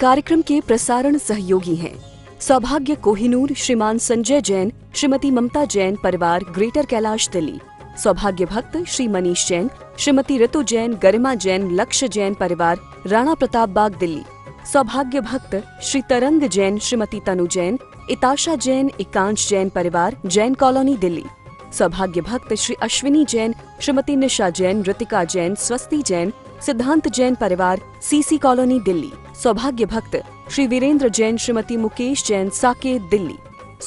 कार्यक्रम के प्रसारण सहयोगी हैं सौभाग्य कोहिनूर श्रीमान संजय जैन श्रीमती ममता जैन परिवार ग्रेटर कैलाश दिल्ली सौभाग्य भक्त श्री मनीष जैन श्रीमती ऋतु जैन गरिमा जैन लक्ष्य जैन परिवार राणा प्रताप बाग दिल्ली सौभाग्य भक्त श्री तरंग जैन श्रीमती तनु जैन इताशा जैन एकांश जैन परिवार जैन कॉलोनी दिल्ली सौभाग्य भक्त श्री अश्विनी जैन श्रीमती निशा जैन ऋतिका जैन स्वस्ति जैन सिद्धांत जैन परिवार सीसी कॉलोनी दिल्ली सौभाग्य भक्त श्री वीरेंद्र जैन श्रीमती मुकेश जैन साकेत दिल्ली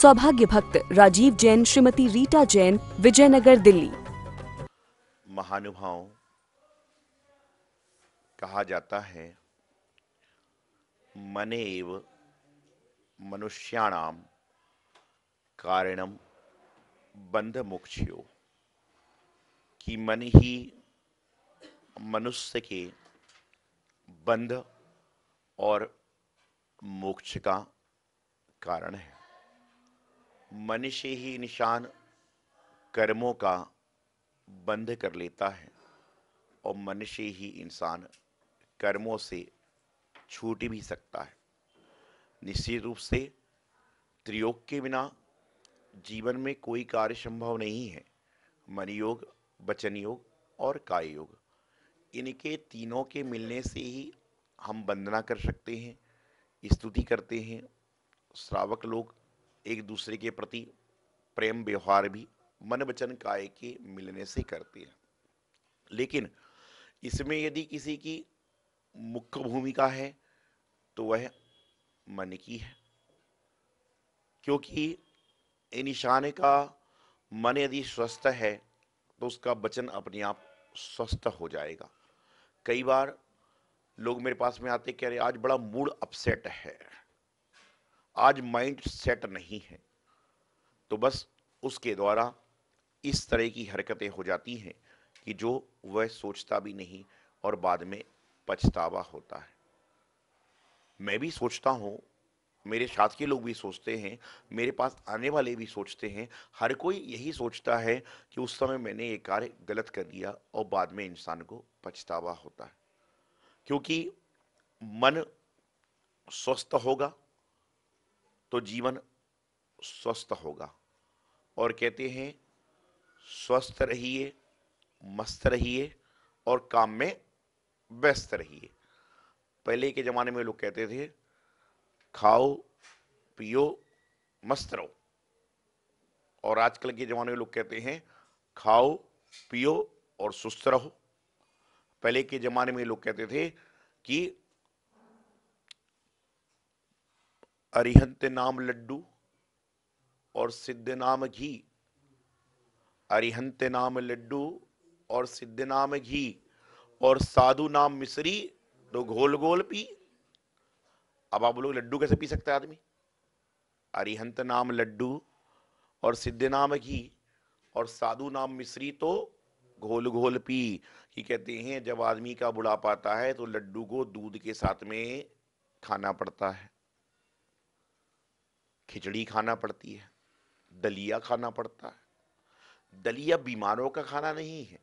सौभाग्य भक्त राजीव जैन श्रीमती रीटा जैन विजयनगर दिल्ली महानुभाव कहा जाता है मनेव मनुष्याणाम कारणम बंध मुख्यो कि मन ही मनुष्य के बंध और मोक्ष का कारण है मनुष्य ही निशान कर्मों का बंध कर लेता है और मनुष्य ही इंसान कर्मों से छूट भी सकता है निश्चित रूप से त्रियोग के बिना जीवन में कोई कार्य संभव नहीं है मन योग वचन योग और काय योग इनके तीनों के मिलने से ही हम वंदना कर सकते हैं स्तुति करते हैं श्रावक लोग एक दूसरे के प्रति प्रेम व्यवहार भी मन वचन काय के मिलने से करते हैं लेकिन इसमें यदि किसी की मुख्य भूमिका है तो वह मन की है क्योंकि इन निशाने का मन यदि स्वस्थ है तो उसका वचन अपने आप स्वस्थ हो जाएगा कई बार लोग मेरे पास में आते कह रहे आज बड़ा मूड अपसेट है आज माइंड सेट नहीं है तो बस उसके द्वारा इस तरह की हरकतें हो जाती हैं कि जो वह सोचता भी नहीं और बाद में पछतावा होता है मैं भी सोचता हूँ मेरे शासकीय लोग भी सोचते हैं मेरे पास आने वाले भी सोचते हैं हर कोई यही सोचता है कि उस समय मैंने ये कार्य गलत कर दिया और बाद में इंसान को पछतावा होता है क्योंकि मन स्वस्थ होगा तो जीवन स्वस्थ होगा और कहते हैं स्वस्थ रहिए मस्त रहिए और काम में व्यस्त रहिए पहले के ज़माने में लोग कहते थे खाओ पियो मस्त रहो और आजकल के ज़माने में लोग कहते हैं खाओ पियो और सुस्त रहो पहले के ज़माने में लोग कहते थे कि अरिहंत नाम लड्डू और सिद्ध नाम घी अरिहंत नाम लड्डू और सिद्ध नाम घी और साधु नाम मिश्री तो घोल घोल पी अब आप बोलोगे लड्डू कैसे पी सकता है आदमी अरिहंत नाम लड्डू और सिद्ध नाम घी और साधु नाम मिश्री तो घोल घोल पी ही कहते हैं जब आदमी का बुढ़ा पाता है तो लड्डू को दूध के साथ में खाना पड़ता है खिचड़ी खाना पड़ती है दलिया खाना पड़ता है दलिया बीमारों का खाना नहीं है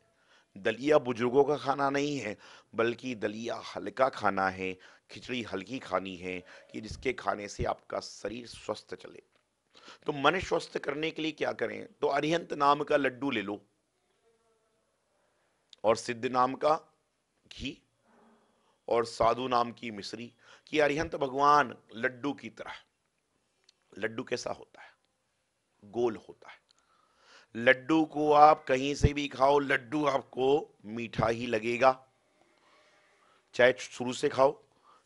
दलिया बुजुर्गों का खाना नहीं है बल्कि दलिया हल्का खाना है खिचड़ी हल्की खानी है कि जिसके खाने से आपका शरीर स्वस्थ चले तो मन स्वस्थ करने के लिए क्या करें तो अरिहंत नाम का लड्डू ले लो और सिद्ध नाम का घी और साधु नाम की मिश्री कि अरिहंत भगवान लड्डू की तरह लड्डू कैसा होता है गोल होता है लड्डू को आप कहीं से भी खाओ लड्डू आपको मीठा ही लगेगा चाहे शुरू से खाओ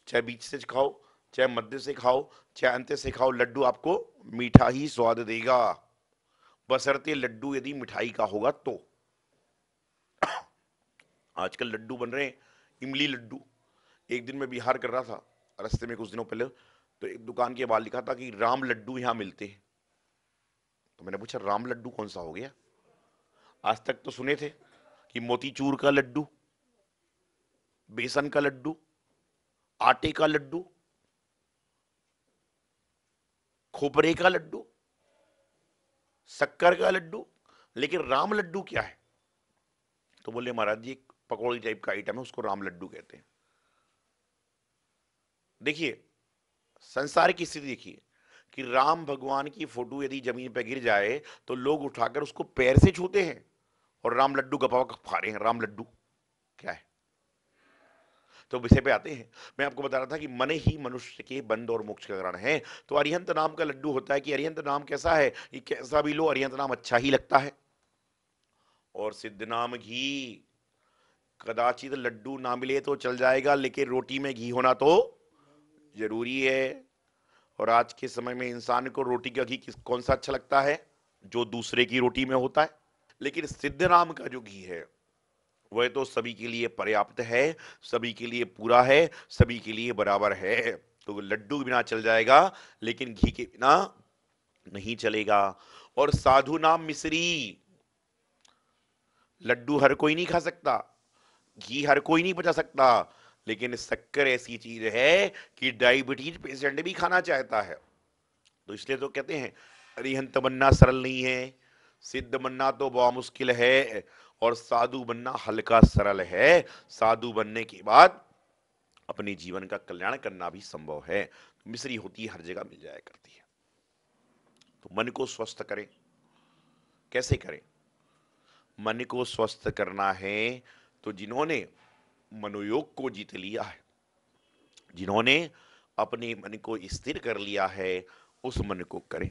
चाहे बीच से खाओ चाहे मध्य से खाओ चाहे अंत से खाओ लड्डू आपको मीठा ही स्वाद देगा बसरते लड्डू यदि मिठाई का होगा तो आजकल लड्डू बन रहे हैं इमली लड्डू एक दिन मैं बिहार कर रहा था रास्ते में कुछ दिनों पहले तो एक दुकान के बाहर लिखा था कि राम लड्डू यहाँ मिलते हैं तो मैंने पूछा राम लड्डू कौन सा हो गया आज तक तो सुने थे कि मोतीचूर का लड्डू बेसन का लड्डू आटे का लड्डू खोपरे का लड्डू शक्कर का लड्डू लेकिन राम लड्डू क्या है तो बोले महाराज जी पकौड़ी टाइप का आइटम है उसको राम लड्डू कहते हैं देखिए संसार की स्थिति देखिए कि राम भगवान की फोटो यदि जमीन पर गिर जाए तो लोग उठाकर उसको पैर से छूते हैं और राम लड्डू गपा खा रहे हैं राम लड्डू क्या है तो विषय पे आते हैं मैं आपको बता रहा था कि मन ही मनुष्य के बंद और मोक्ष का कारण है तो अरिहंत नाम का लड्डू होता है कि अरिहंत नाम कैसा है कि कैसा भी लो अरिहंत नाम अच्छा ही लगता है और सिद्ध नाम घी कदाचित लड्डू ना मिले तो चल जाएगा लेकिन रोटी में घी होना तो जरूरी है और आज के समय में इंसान को रोटी का घी किस कौन सा अच्छा लगता है जो दूसरे की रोटी में होता है लेकिन सिद्ध राम का जो घी है वह तो सभी के लिए पर्याप्त है सभी के लिए पूरा है सभी के लिए बराबर है तो लड्डू के बिना चल जाएगा लेकिन घी के बिना नहीं चलेगा और साधु नाम मिश्री लड्डू हर कोई नहीं खा सकता घी हर कोई नहीं बचा सकता लेकिन शक्कर ऐसी चीज है कि डायबिटीज पेशेंट भी खाना चाहता है तो इसलिए तो कहते हैं अरिहंत बनना सरल नहीं है सिद्ध बनना तो बहुत मुश्किल है और साधु बनना हल्का सरल है साधु बनने के बाद अपने जीवन का कल्याण करना भी संभव है मिश्री होती हर जगह मिल जाया करती है तो मन को स्वस्थ करें कैसे करें मन को स्वस्थ करना है तो जिन्होंने मनोयोग को जीत लिया है जिन्होंने अपने मन को स्थिर कर लिया है उस मन को करें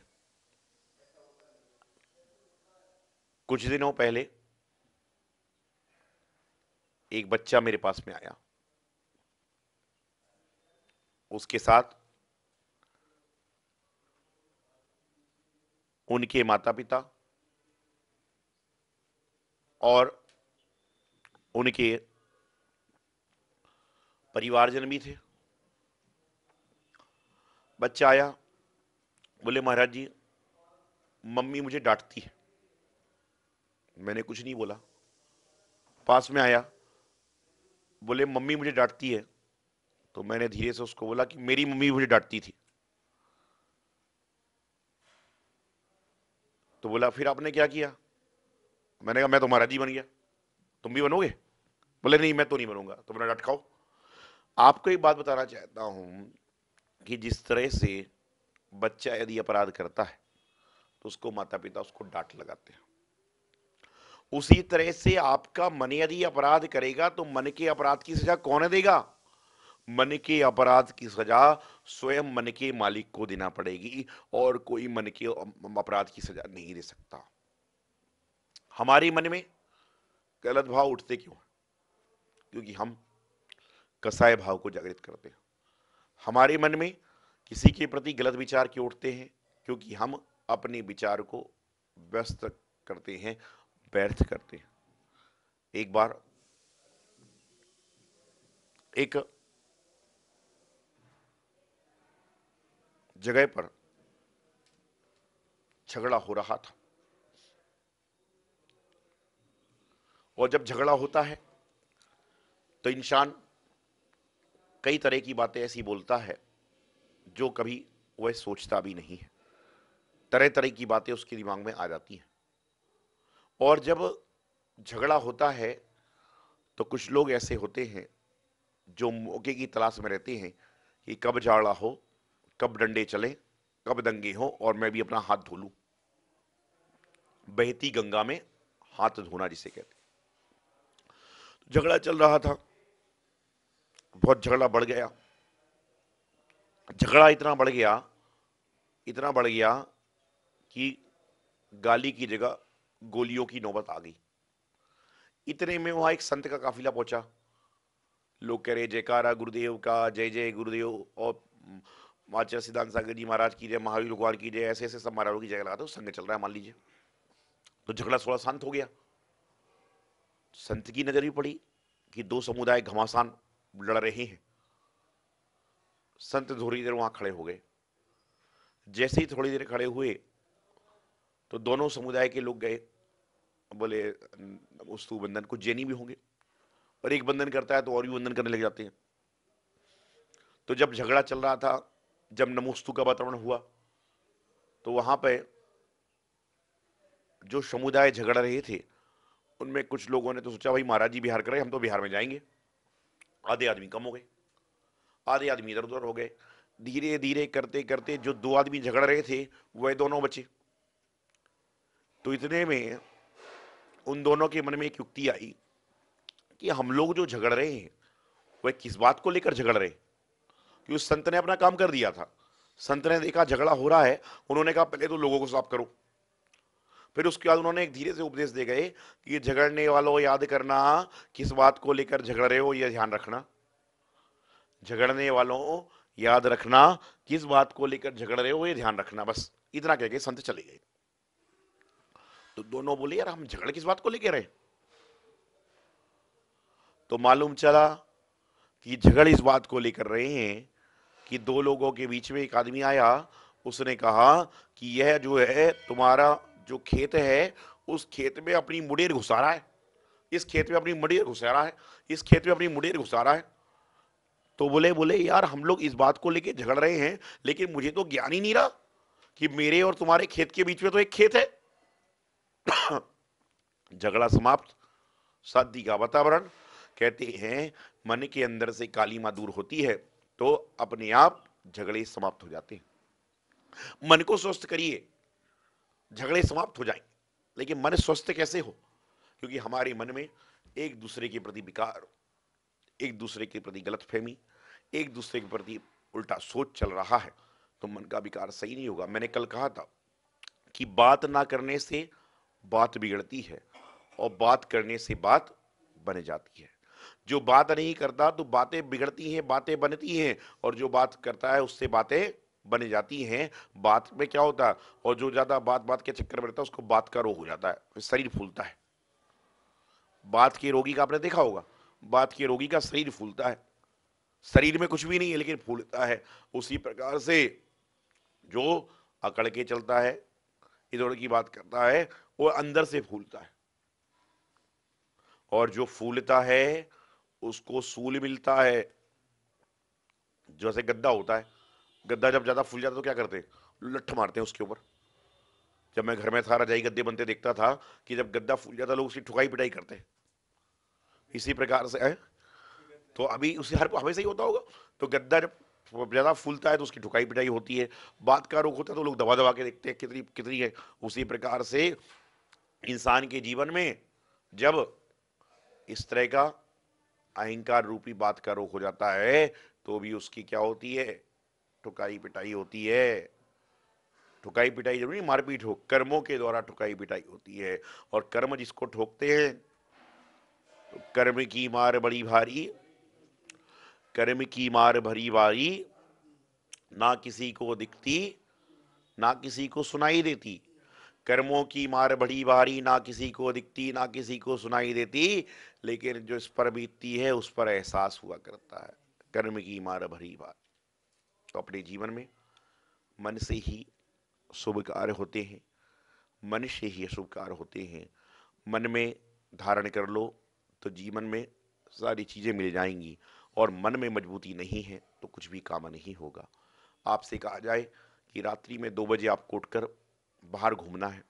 कुछ दिनों पहले एक बच्चा मेरे पास में आया उसके साथ उनके माता पिता और उनके परिवारजन भी थे बच्चा आया बोले महाराज जी मम्मी मुझे डांटती है मैंने कुछ नहीं बोला पास में आया बोले मम्मी मुझे डांटती है तो मैंने धीरे से उसको बोला कि मेरी मम्मी मुझे डांटती थी तो बोला फिर आपने क्या किया मैंने कहा मैं तो महाराज जी बन गया तुम भी बनोगे बोले नहीं मैं तो नहीं बनूंगा तो डटकाओ आपको एक बात बताना चाहता हूं कि जिस तरह से बच्चा यदि अपराध करता है तो उसको माता पिता उसको डांट लगाते हैं उसी तरह से आपका मन यदि अपराध करेगा तो मन के अपराध की सजा कौन देगा मन के अपराध की सजा स्वयं मन के मालिक को देना पड़ेगी और कोई मन के अपराध की सजा नहीं दे सकता हमारे मन में गलत भाव उठते क्यों क्योंकि हम कसाय भाव को जागृत करते हैं हमारे मन में किसी के प्रति गलत विचार क्यों उठते हैं क्योंकि हम अपने विचार को व्यस्त करते हैं व्यर्थ करते हैं एक बार एक जगह पर झगड़ा हो रहा था और जब झगड़ा होता है तो इंसान कई तरह की बातें ऐसी बोलता है जो कभी वह सोचता भी नहीं है तरह तरह की बातें उसके दिमाग में आ जाती हैं और जब झगड़ा होता है तो कुछ लोग ऐसे होते हैं जो मौके की तलाश में रहते हैं कि कब झाड़ा हो कब डंडे चले कब दंगे हो और मैं भी अपना हाथ धो लूं बहती गंगा में हाथ धोना जिसे कहते तो झगड़ा चल रहा था बहुत झगड़ा बढ़ गया झगड़ा इतना बढ़ गया इतना बढ़ गया कि गाली की जगह गोलियों की नौबत आ गई इतने में वहां एक संत का काफिला पहुंचा लोग कह रहे जयकारा गुरुदेव का जय जय गुरुदेव और आचार्य सिद्धांत सागर जी महाराज की जय महावीर भगवान की जय ऐसे ऐसे सब महाराजों की जय लगाते संग चल रहा है मान लीजिए तो झगड़ा थोड़ा शांत हो गया संत की नजर भी पड़ी कि दो समुदाय घमासान लड़ रहे हैं संत थोड़ी देर वहां खड़े हो गए जैसे ही थोड़ी देर खड़े हुए तो दोनों समुदाय के लोग गए बोले उस तू बंधन कुछ जैनी भी होंगे और एक बंधन करता है तो और भी बंधन करने लग जाते हैं तो जब झगड़ा चल रहा था जब नमोस्तु का वातावरण हुआ तो वहां पे जो समुदाय झगड़ रहे थे उनमें कुछ लोगों ने तो सोचा भाई महाराज जी बिहार करें हम तो बिहार में जाएंगे आधे आदमी कम हो गए आधे आदमी इधर उधर हो गए धीरे धीरे करते करते जो दो आदमी झगड़ रहे थे वह दोनों बचे तो इतने में उन दोनों के मन में एक युक्ति आई कि हम लोग जो झगड़ रहे हैं वह किस बात को लेकर झगड़ रहे कि उस संत ने अपना काम कर दिया था संत ने देखा झगड़ा हो रहा है उन्होंने कहा पहले तो लोगों को साफ करो फिर उसके बाद उन्होंने एक धीरे से उपदेश दे गए कि झगड़ने वालों याद करना किस बात को लेकर झगड़ रहे हो यह ध्यान रखना झगड़ने वालों याद रखना किस बात को लेकर झगड़ रहे हो यह ध्यान रखना बस इतना कह के संत चले गए तो दोनों बोले यार हम झगड़ किस बात को लेकर रहे तो मालूम चला कि झगड़ इस बात को लेकर रहे हैं कि दो लोगों के बीच में एक आदमी आया उसने कहा कि यह जो है तुम्हारा जो खेत है उस खेत में अपनी मुडेर घुसा रहा है इस खेत में अपनी मुडेर घुसा रहा है इस खेत में अपनी मुडेर घुसा रहा है तो बोले बोले यार हम लोग इस बात को लेके झगड़ रहे हैं लेकिन मुझे तो ज्ञान ही नहीं रहा कि मेरे और तुम्हारे खेत के बीच में तो एक खेत है झगड़ा समाप्त शादी का वातावरण कहते हैं मन के अंदर से काली माँ दूर होती है तो अपने आप झगड़े समाप्त हो जाते हैं मन को स्वस्थ करिए झगड़े समाप्त हो जाएंगे लेकिन मन स्वस्थ कैसे हो क्योंकि हमारे मन में एक दूसरे के प्रति विकार एक दूसरे के प्रति गलत फहमी एक दूसरे के प्रति उल्टा सोच चल रहा है तो मन का विकार सही नहीं होगा मैंने कल कहा था कि बात ना करने से बात बिगड़ती है और बात करने से बात बन जाती है जो बात नहीं करता तो बातें बिगड़ती हैं बातें बनती हैं और जो बात करता है उससे बातें बन जाती हैं बात में क्या होता है और जो ज़्यादा बात बात के चक्कर में रहता है उसको बात का रोग हो जाता है शरीर फूलता है बात के रोगी का आपने देखा होगा बात के रोगी का शरीर फूलता है शरीर में कुछ भी नहीं है लेकिन फूलता है उसी प्रकार से जो अकड़ के चलता है इधर की बात करता है वो अंदर से फूलता है और जो फूलता है उसको सूल मिलता है जैसे गद्दा होता है गद्दा जब ज़्यादा फूल जाता तो क्या करते लट्ठ मारते हैं उसके ऊपर जब मैं घर में था रजाई गद्दे बनते देखता था कि जब गद्दा फूल जाता लोग उसकी ठुकाई पिटाई करते इसी प्रकार से है तो अभी उसे हर हमेशा ही होता होगा तो गद्दा जब ज़्यादा फूलता है तो उसकी ठुकाई पिटाई होती है बात का रोग होता है तो लोग दबा दबा के देखते हैं कितनी कितनी है उसी प्रकार से इंसान के जीवन में जब इस तरह का अहंकार रूपी बात का रोग हो जाता है तो भी उसकी क्या होती है ठुकाई पिटाई होती है ठुकाई पिटाई जरूरी मारपीट हो कर्मों के द्वारा ठुकाई पिटाई होती है और कर्म जिसको ठोकते हैं तो कर्म की मार बड़ी भारी कर्म की मार भरी भारी ना किसी को दिखती ना किसी को सुनाई देती कर्मों की मार बड़ी भारी ना किसी को दिखती ना किसी को सुनाई देती लेकिन जो इस पर बीतती है उस पर एहसास हुआ करता है कर्म की मार भरी भारी तो अपने जीवन में मन से ही शुभ कार्य होते हैं मन से ही अशुभ कार्य होते हैं मन में धारण कर लो तो जीवन में सारी चीज़ें मिल जाएंगी और मन में मजबूती नहीं है तो कुछ भी काम नहीं होगा आपसे कहा जाए कि रात्रि में दो बजे आपको उठकर बाहर घूमना है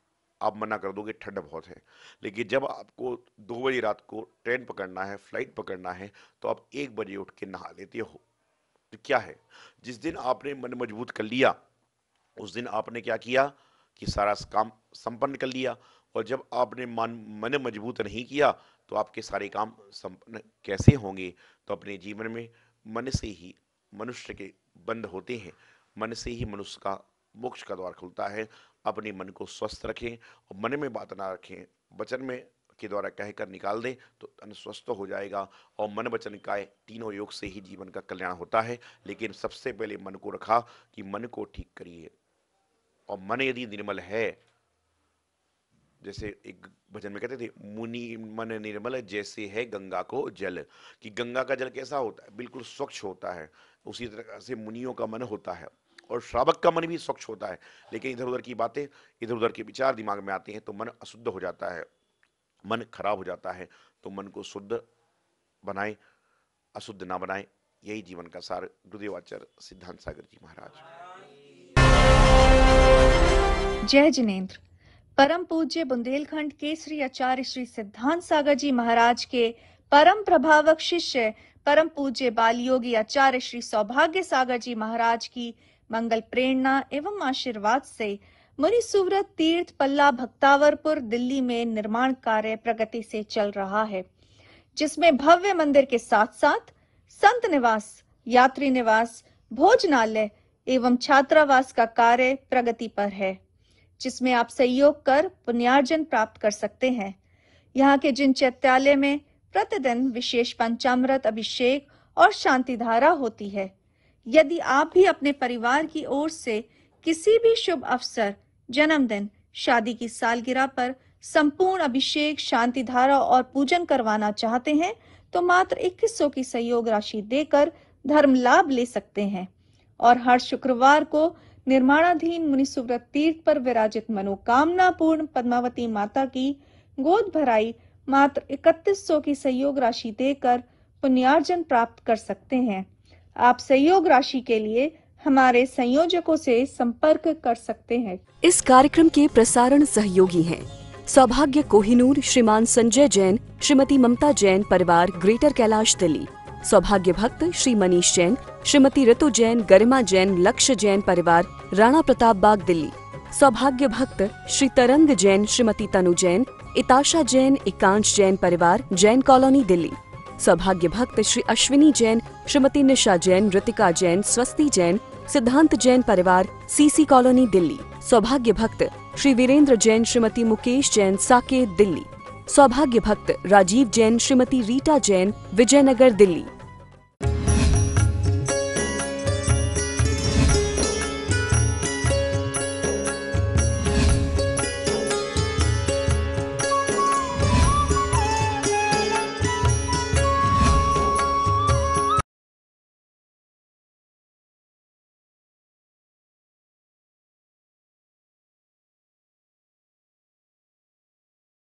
आप मना कर दोगे ठंड बहुत है लेकिन जब आपको दो बजे रात को ट्रेन पकड़ना है फ्लाइट पकड़ना है तो आप एक बजे उठ के नहा लेते हो तो क्या है जिस दिन आपने मन मजबूत कर लिया उस दिन आपने क्या किया कि सारा काम संपन्न कर लिया और जब आपने मन मन मजबूत नहीं किया तो आपके सारे काम संपन्न कैसे होंगे तो अपने जीवन में मन से ही मनुष्य के बंद होते हैं मन से ही मनुष्य का मोक्ष का द्वार खुलता है अपने मन को स्वस्थ रखें और मन में बात ना रखें वचन में के द्वारा कहकर निकाल दें तो तन स्वस्थ हो जाएगा और मन वचन काय तीनों योग से ही जीवन का कल्याण होता है लेकिन सबसे पहले मन को रखा कि मन को ठीक करिए और मन यदि निर्मल है जैसे एक भजन में कहते थे मुनि मन निर्मल जैसे है गंगा को जल कि गंगा का जल कैसा होता है बिल्कुल स्वच्छ होता है उसी तरह से मुनियों का मन होता है और श्रावक का मन भी स्वच्छ होता है लेकिन इधर उधर की बातें इधर उधर के विचार दिमाग में आते हैं तो मन अशुद्ध हो जाता है मन खराब हो जाता है तो मन को शुद्ध बनाए अशुद्ध ना बनाए यही जीवन का सार गुरुदेवाचार्य सिद्धांत सागर जी महाराज जय जिनेन्द्र परम पूज्य बुंदेलखंड के श्री आचार्य श्री सिद्धांत सागर जी महाराज के परम प्रभावक शिष्य परम पूज्य बाल योगी आचार्य श्री सौभाग्य सागर जी महाराज की मंगल प्रेरणा एवं आशीर्वाद से सुव्रत तीर्थ पल्ला भक्तावरपुर दिल्ली में निर्माण कार्य प्रगति से चल रहा है जिसमें भव्य मंदिर के साथ साथ संत निवास यात्री निवास भोजनालय एवं छात्रावास का कार्य प्रगति पर है जिसमें आप सहयोग कर पुण्यार्जन प्राप्त कर सकते हैं यहाँ के जिन चैत्यालय में प्रतिदिन विशेष पंचामृत अभिषेक और शांति धारा होती है यदि आप भी अपने परिवार की ओर से किसी भी शुभ अवसर जन्मदिन शादी की सालगिरह पर संपूर्ण अभिषेक शांति धारा और पूजन करवाना चाहते हैं तो मात्र इक्कीस सौ की सहयोग राशि देकर धर्म लाभ ले सकते हैं और हर शुक्रवार को निर्माणाधीन मुनि सुव्रत तीर्थ पर विराजित मनोकामना पूर्ण पद्मावती माता की गोद भराई मात्र इकतीस सौ की सहयोग राशि देकर पुण्यार्जन प्राप्त कर सकते हैं आप सहयोग राशि के लिए हमारे संयोजकों से संपर्क कर सकते हैं इस कार्यक्रम के प्रसारण सहयोगी हैं सौभाग्य कोहिनूर श्रीमान संजय जैन श्रीमती ममता जैन परिवार ग्रेटर कैलाश दिल्ली सौभाग्य भक्त श्री मनीष जैन श्रीमती ऋतु जैन गरिमा जैन लक्ष्य जैन परिवार राणा प्रताप बाग दिल्ली सौभाग्य भक्त श्री तरंग जैन श्रीमती तनु जैन इताशा जैन एकांश जैन परिवार जैन कॉलोनी दिल्ली सौभाग्य भक्त श्री अश्विनी जैन श्रीमती निशा जैन ऋतिका जैन स्वस्ति जैन सिद्धांत जैन परिवार सीसी कॉलोनी दिल्ली सौभाग्य भक्त श्री वीरेंद्र जैन श्रीमती मुकेश जैन साकेत दिल्ली सौभाग्य भक्त राजीव जैन श्रीमती रीटा जैन विजयनगर दिल्ली